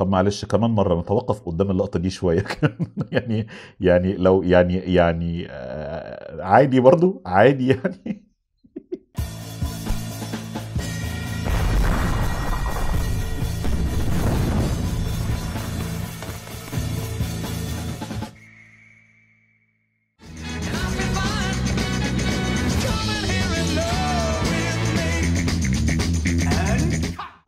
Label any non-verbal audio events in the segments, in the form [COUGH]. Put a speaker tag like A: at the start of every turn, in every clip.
A: طب معلش كمان مره نتوقف قدام اللقطه دي شويه [LAUGHS] يعني يعني لو يعني يعني آه، عادي برضو عادي يعني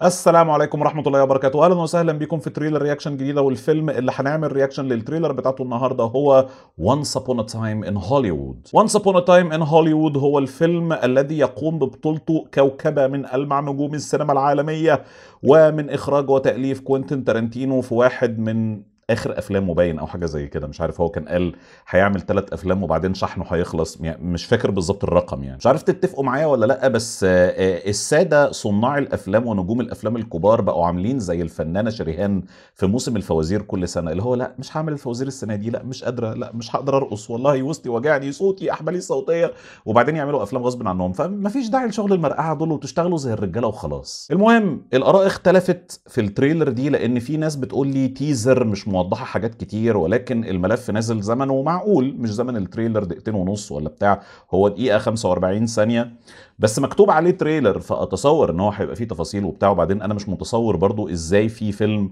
A: السلام عليكم ورحمه الله وبركاته اهلا وسهلا بكم في تريلر رياكشن جديده والفيلم اللي هنعمل رياكشن للتريلر بتاعته النهارده هو Once Upon a Time in Hollywood Once Upon a Time in Hollywood هو الفيلم الذي يقوم ببطولته كوكبه من ألمع نجوم السينما العالميه ومن اخراج وتاليف كوينتن تارنتينو في واحد من اخر افلام مبين او حاجه زي كده مش عارف هو كان قال هيعمل ثلاث افلام وبعدين شحنه هيخلص يعني مش فاكر بالظبط الرقم يعني مش عارف تتفقوا معايا ولا لا بس آه، آه، الساده صناع الافلام ونجوم الافلام الكبار بقوا عاملين زي الفنانه شريهان في موسم الفوازير كل سنه اللي هو لا مش هعمل الفوازير السنه دي لا مش قادره لا مش هقدر ارقص والله وسطي وجعني صوتي احبالي الصوتيه وبعدين يعملوا افلام غصب عنهم فمفيش داعي لشغل المرقعه دول وتشتغلوا زي الرجاله وخلاص المهم الاراء اختلفت في التريلر دي لان في ناس بتقول لي تيزر مش موضوع موضحه حاجات كتير ولكن الملف نازل زمنه معقول مش زمن التريلر دقيقتين ونص ولا بتاع هو دقيقه 45 ثانيه بس مكتوب عليه تريلر فاتصور ان هو هيبقى فيه تفاصيل وبتاع وبعدين انا مش متصور برضو ازاي في فيلم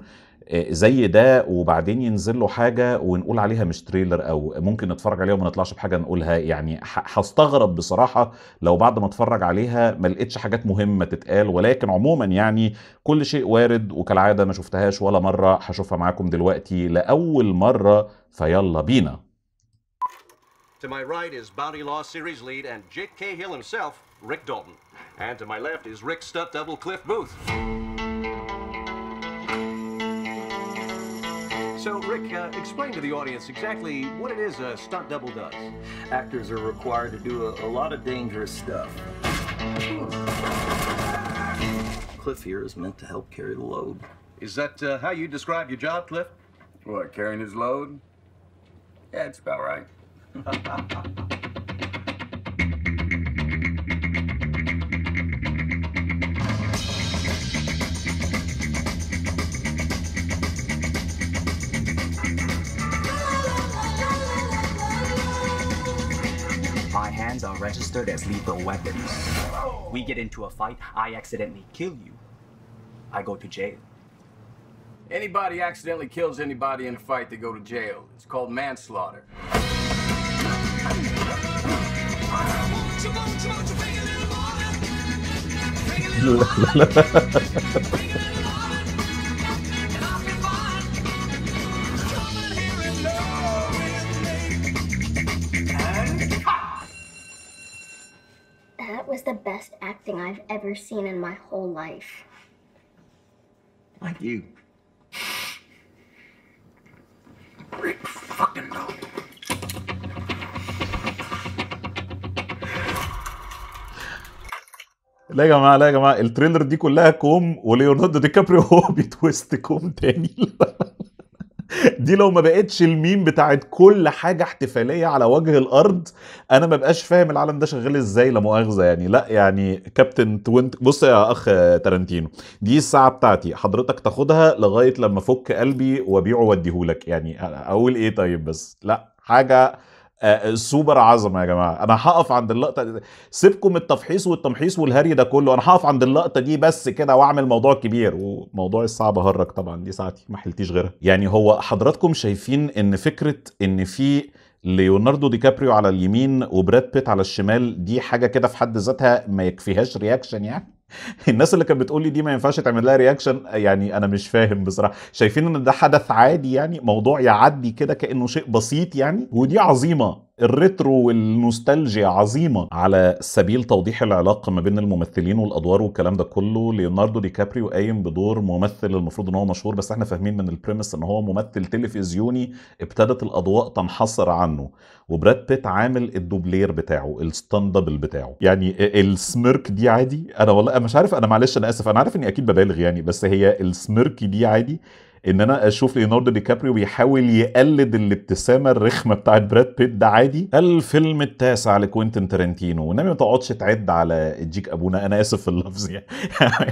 A: آه، زي ده وبعدين ينزل له حاجه ونقول عليها مش تريلر او ممكن نتفرج عليها وما نطلعش بحاجه نقولها يعني هستغرب بصراحه لو بعد ما اتفرج عليها ما لقيتش حاجات مهمه تتقال ولكن عموما يعني كل شيء وارد وكالعاده ما شفتهاش ولا مره هشوفها معاكم دلوقتي لاول مره فيلا بينا To my right is Bounty Law series lead and Jake Cahill himself, Rick Dalton. And to my left is Rick Stutt Double Cliff Booth. So, Rick, uh, explain to the audience exactly what it is a stunt double does. Actors are required to do a, a lot of dangerous stuff. Cliff here is meant to help carry the load. Is that uh, how you describe your job, Cliff? What, carrying his load? Yeah, it's about right. [LAUGHS] My hands are registered as lethal weapons. We get into a fight, I accidentally kill you. I go to jail. Anybody accidentally kills anybody in a fight, they go to jail. It's called manslaughter. [LAUGHS] best acting I've ever seen in my whole life. Like you. Rick fucking dog. لا يا جماعه لا يا جماعه التريلر دي كلها كوم وليوناردو دي كابريو هو بيتويست كوم تاني [LAUGHS] دي لو ما بقتش الميم بتاعت كل حاجه احتفاليه على وجه الارض انا ما بقاش فاهم العالم ده شغال ازاي لا مؤاخذه يعني لا يعني كابتن توينت بص يا اخ تارنتينو دي الساعه بتاعتي حضرتك تاخدها لغايه لما افك قلبي وابيعه واديهولك يعني اقول ايه طيب بس لا حاجه سوبر عظمه يا جماعه انا هقف عند اللقطه دي سيبكم التفحيص والتمحيص والهري ده كله انا هقف عند اللقطه دي بس كده واعمل موضوع كبير وموضوع الصعب هرك طبعا دي ساعتي ما حلتيش غيرها يعني هو حضراتكم شايفين ان فكره ان في ليوناردو دي كابريو على اليمين وبراد بيت على الشمال دي حاجه كده في حد ذاتها ما يكفيهاش رياكشن يعني [LAUGHS] الناس اللي كانت بتقول لي دي ما ينفعش تعمل لها رياكشن يعني انا مش فاهم بصراحه شايفين ان ده حدث عادي يعني موضوع يعدي كده كانه شيء بسيط يعني ودي عظيمه الريترو والنوستالجيا عظيمه على سبيل توضيح العلاقه ما بين الممثلين والادوار والكلام ده كله ليوناردو دي كابريو قايم بدور ممثل المفروض ان هو مشهور بس احنا فاهمين من البريمس ان هو ممثل تلفزيوني ابتدت الاضواء تنحصر عنه وبراد بيت عامل الدوبلير بتاعه الستاند بتاعه يعني السميرك دي عادي انا والله مش عارف انا معلش انا اسف انا عارف اني اكيد ببالغ يعني بس هي السميرك دي عادي ان انا اشوف ليوناردو دي كابريو بيحاول يقلد الابتسامه الرخمه بتاعت براد بيت ده عادي الفيلم التاسع لكوينتن ترنتينو والنبي ما تقعدش تعد على الجيك ابونا انا اسف في اللفظ يعني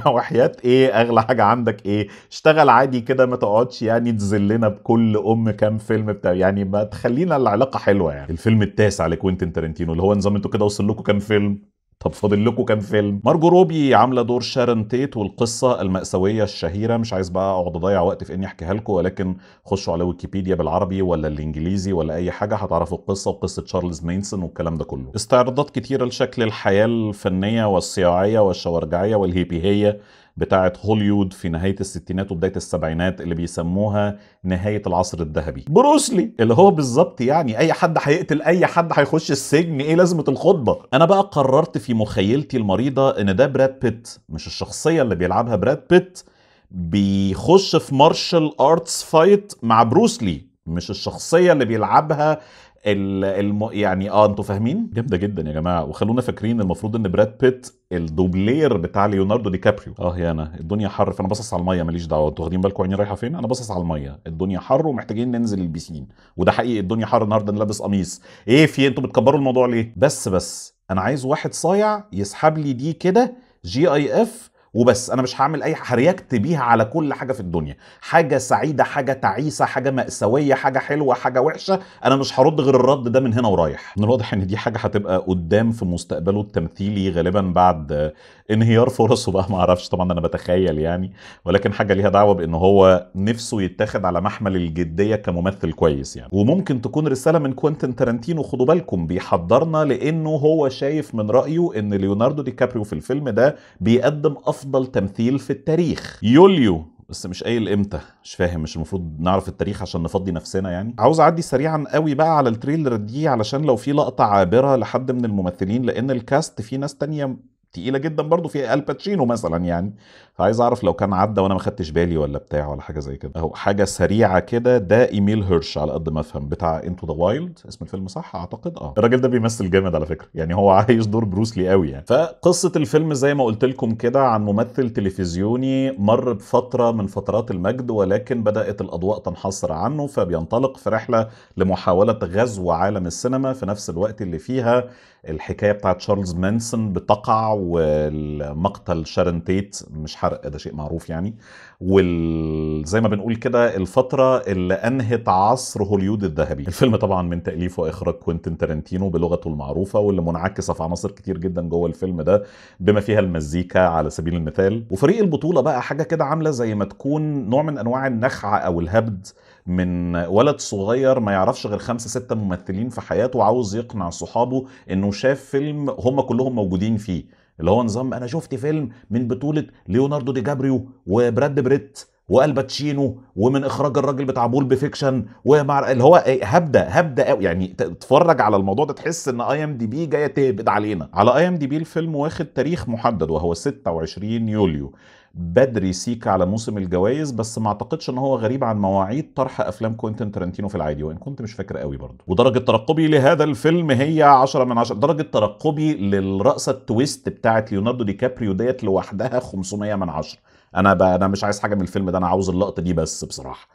A: [LAUGHS] وحياه ايه اغلى حاجه عندك ايه اشتغل عادي كده ما تقعدش يعني تذلنا بكل ام كام فيلم بتاع يعني ما تخلينا العلاقه حلوه يعني الفيلم التاسع لكوينتن ترنتينو اللي هو نظام انتوا كده وصل لكم كام فيلم طب فاضل لكم كام فيلم مارجو روبي عامله دور شارن تيت والقصه الماساويه الشهيره مش عايز بقى اقعد اضيع وقت في اني احكيها لكم ولكن خشوا على ويكيبيديا بالعربي ولا الانجليزي ولا اي حاجه هتعرفوا القصه وقصه تشارلز مينسون والكلام ده كله استعراضات كتيره لشكل الحياه الفنيه والصياعيه والشوارجعيه والهيبيهيه بتاعه هوليوود في نهايه الستينات وبدايه السبعينات اللي بيسموها نهايه العصر الذهبي بروسلي اللي هو بالظبط يعني اي حد هيقتل اي حد هيخش السجن ايه لازمه الخطبه انا بقى قررت في مخيلتي المريضه ان ده براد بيت مش الشخصيه اللي بيلعبها براد بيت بيخش في مارشال ارتس فايت مع بروسلي مش الشخصيه اللي بيلعبها الم... يعني اه انتوا فاهمين جامده جدا يا جماعه وخلونا فاكرين المفروض ان براد بيت الدوبلير بتاع ليوناردو دي كابريو اه يا انا الدنيا حر فانا باصص على الميه ماليش دعوه انتوا واخدين بالكم عيني رايحه فين انا باصص على الميه الدنيا حر ومحتاجين ننزل البسين وده حقيقي الدنيا حر النهارده انا لابس قميص ايه في إيه؟ انتوا بتكبروا الموضوع ليه بس بس انا عايز واحد صايع يسحب لي دي كده جي اي اف وبس انا مش هعمل اي هرياكت بيها على كل حاجه في الدنيا حاجه سعيده حاجه تعيسه حاجه ماساويه حاجه حلوه حاجه وحشه انا مش هرد غير الرد ده من هنا ورايح من الواضح ان دي حاجه هتبقى قدام في مستقبله التمثيلي غالبا بعد انهيار فرصه بقى ما اعرفش طبعا انا بتخيل يعني ولكن حاجه ليها دعوه بان هو نفسه يتاخد على محمل الجديه كممثل كويس يعني وممكن تكون رساله من كوينتن تارانتينو خدوا بالكم بيحضرنا لانه هو شايف من رايه ان ليوناردو دي كابريو في الفيلم ده بيقدم افضل تمثيل في التاريخ يوليو بس مش قايل امتى مش فاهم مش المفروض نعرف التاريخ عشان نفضي نفسنا يعني عاوز اعدي سريعا قوي بقى على التريلر دي علشان لو في لقطه عابره لحد من الممثلين لان الكاست في ناس تانية تقيله جدا برضو في الباتشينو مثلا يعني فعايز اعرف لو كان عدى وانا ما خدتش بالي ولا بتاع ولا حاجه زي كده اهو حاجه سريعه كده ده ايميل هيرش على قد ما افهم بتاع انتو ذا وايلد اسم الفيلم صح اعتقد اه الراجل ده بيمثل جامد على فكره يعني هو [LAUGHS] عايش دور بروسلي قوي يعني فقصه الفيلم زي ما قلت لكم كده عن ممثل تلفزيوني مر بفتره من فترات المجد ولكن بدات الاضواء تنحصر عنه فبينطلق في رحله لمحاوله غزو عالم السينما في نفس الوقت اللي فيها الحكايه بتاعت تشارلز مانسون بتقع ومقتل شارن تيت مش حرق ده شيء معروف يعني وزي ما بنقول كده الفتره اللي انهت عصر هوليود الذهبي الفيلم طبعا من تاليف واخراج كوينتن تارنتينو بلغته المعروفه واللي منعكسه في عناصر كتير جدا جوه الفيلم ده بما فيها المزيكا على سبيل المثال وفريق البطوله بقى حاجه كده عامله زي ما تكون نوع من انواع النخعه او الهبد من ولد صغير ما يعرفش غير خمسة ستة ممثلين في حياته وعاوز يقنع صحابه انه شاف فيلم هم كلهم موجودين فيه اللي هو نظام انا شفت فيلم من بطوله ليوناردو دي جابريو وبراد بريت والباتشينو ومن اخراج الراجل بتاع بول بفيكشن ومع اللي هو هبدا إيه، هبدا قوي يعني تتفرج على الموضوع ده تحس ان اي ام دي بي جايه تهبد علينا على اي ام دي بي الفيلم واخد تاريخ محدد وهو 26 يوليو بدري سيكا على موسم الجوائز بس ما اعتقدش ان هو غريب عن مواعيد طرح افلام كوينتن ترنتينو في العادي وان كنت مش فاكر قوي برضه ودرجه ترقبي لهذا الفيلم هي 10 من 10 درجه ترقبي للرقصه التويست بتاعه ليوناردو دي كابريو ديت لوحدها 500 من 10 انا انا مش عايز حاجه من الفيلم ده انا عاوز اللقطه دي بس بصراحه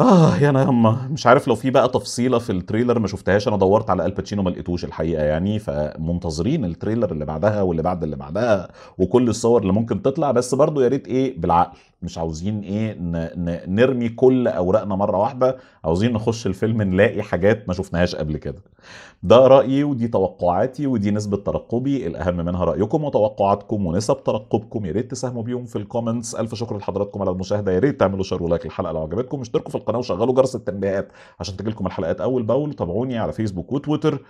A: اه يا انا يما مش عارف لو في بقى تفصيله في التريلر ما شفتهاش انا دورت على الباتشينو ما لقيتوش الحقيقه يعني فمنتظرين التريلر اللي بعدها واللي بعد اللي بعدها وكل الصور اللي ممكن تطلع بس برضو يا ريت ايه بالعقل مش عاوزين ايه نرمي كل اوراقنا مره واحده عاوزين نخش الفيلم نلاقي حاجات ما شفناهاش قبل كده ده رايي ودي توقعاتي ودي نسبه ترقبي الاهم منها رايكم وتوقعاتكم ونسب ترقبكم يا ريت تساهموا بيهم في الكومنتس الف شكر لحضراتكم على المشاهده يا ريت تعملوا شير ولايك للحلقه لو عجبتكم اشتركوا في القناه وشغلوا جرس التنبيهات عشان تجيلكم الحلقات اول باول تابعوني على فيسبوك وتويتر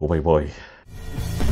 A: وباي باي